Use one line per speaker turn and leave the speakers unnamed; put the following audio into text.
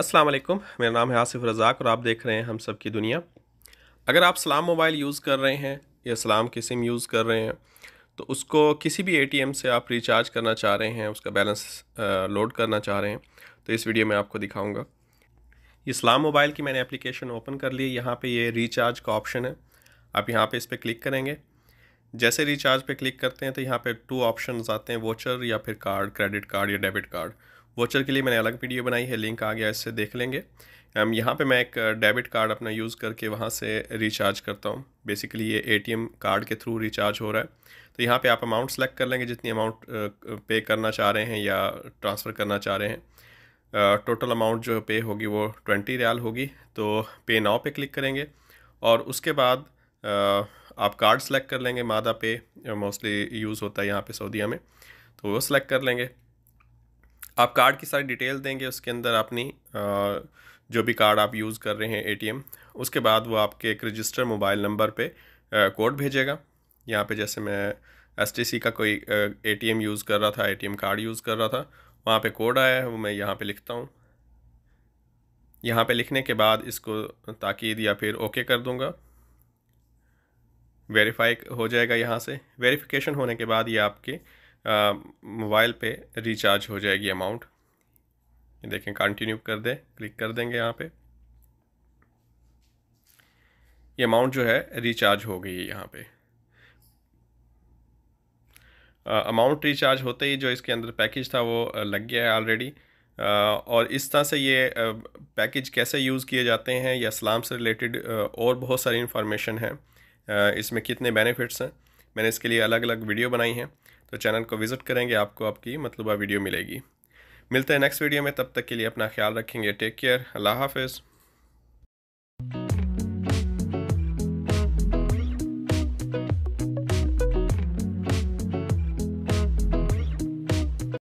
अस्सलाम वालेकुम मेरा नाम है आसिफ रज़ाक और आप देख रहे हैं हम सब की दुनिया अगर आप सलाम मोबाइल यूज़ कर रहे हैं या सलाम की सिम यूज़ कर रहे हैं तो उसको किसी भी एटीएम से आप रिचार्ज करना चाह रहे हैं उसका बैलेंस लोड करना चाह रहे हैं तो इस वीडियो में आपको दिखाऊंगा ये सलाम मोबाइल की मैंने एप्लीकेशन ओपन कर ली यहाँ पर ये रिचार्ज का ऑप्शन है आप यहाँ पर इस पर क्लिक करेंगे जैसे रिचार्ज पे क्लिक करते हैं तो यहाँ पे टू ऑप्शंस आते हैं वोचर या फिर कार्ड क्रेडिट कार्ड या डेबिट कार्ड वोचर के लिए मैंने अलग वीडियो बनाई है लिंक आ गया इससे देख लेंगे um, यहाँ पे मैं एक डेबिट uh, कार्ड अपना यूज़ करके वहाँ से रिचार्ज करता हूँ बेसिकली ये एटीएम कार्ड के थ्रू रिचार्ज हो रहा है तो यहाँ पे आप अमाउंट सेलेक्ट कर लेंगे जितनी अमाउंट पे uh, करना चाह रहे हैं या ट्रांसफ़र करना चाह रहे हैं टोटल uh, अमाउंट जो पे होगी वो ट्वेंटी रियाल होगी तो पे नाव पे क्लिक करेंगे और उसके बाद आप कार्ड सेलेक्ट कर लेंगे मादा पे मोस्टली यूज़ होता है यहाँ पर सऊदिया में तो वो सेलेक्ट कर लेंगे आप कार्ड की सारी डिटेल देंगे उसके अंदर अपनी जो भी कार्ड आप यूज़ कर रहे हैं एटीएम उसके बाद वो आपके एक रजिस्टर मोबाइल नंबर पे कोड भेजेगा यहाँ पे जैसे मैं एस का कोई एटीएम यूज़ कर रहा था एटीएम कार्ड यूज़ कर रहा था वहाँ पे कोड आया है वो मैं यहाँ पे लिखता हूँ यहाँ पे लिखने के बाद इसको ताकीद या फिर ओके कर दूँगा वेरीफाई हो जाएगा यहाँ से वेरीफिकेशन होने के बाद ये आपके मोबाइल पे रिचार्ज हो जाएगी अमाउंट ये देखें कंटिन्यू कर दें क्लिक कर देंगे यहाँ पे ये अमाउंट जो है रिचार्ज हो गई है यहाँ पे अमाउंट रिचार्ज होते ही जो इसके अंदर पैकेज था वो लग गया है ऑलरेडी और इस तरह से ये पैकेज कैसे यूज़ किए जाते हैं या इस्लाम से रिलेटेड और बहुत सारी इन्फॉर्मेशन है इसमें कितने बेनिफिट्स हैं मैंने इसके लिए अलग अलग वीडियो बनाई हैं तो चैनल को विज़िट करेंगे आपको आपकी मतलूबा वीडियो मिलेगी मिलते हैं नेक्स्ट वीडियो में तब तक के लिए अपना ख्याल रखेंगे टेक केयर अल्लाह हाफिज़